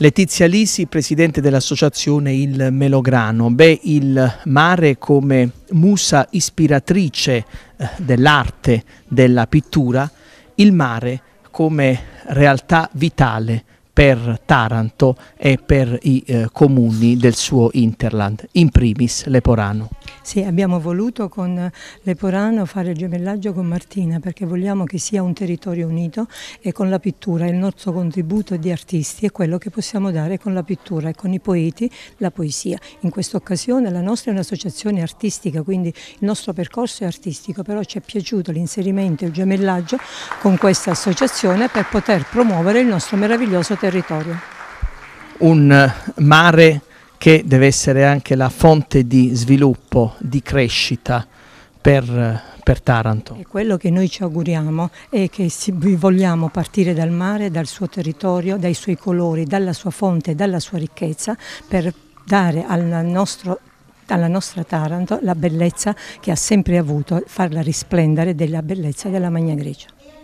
Letizia Lisi, presidente dell'associazione Il Melograno. Beh, il mare come musa ispiratrice eh, dell'arte, della pittura, il mare come realtà vitale per Taranto e per i eh, comuni del suo Interland, in primis Leporano. Sì, abbiamo voluto con Leporano fare il gemellaggio con Martina perché vogliamo che sia un territorio unito e con la pittura il nostro contributo di artisti è quello che possiamo dare con la pittura e con i poeti la poesia. In questa occasione la nostra è un'associazione artistica, quindi il nostro percorso è artistico, però ci è piaciuto l'inserimento e il gemellaggio con questa associazione per poter promuovere il nostro meraviglioso territorio. Un mare che deve essere anche la fonte di sviluppo, di crescita per, per Taranto. E quello che noi ci auguriamo è che si, vogliamo partire dal mare, dal suo territorio, dai suoi colori, dalla sua fonte, dalla sua ricchezza per dare al nostro alla nostra Taranto la bellezza che ha sempre avuto, farla risplendere della bellezza della Magna Grecia.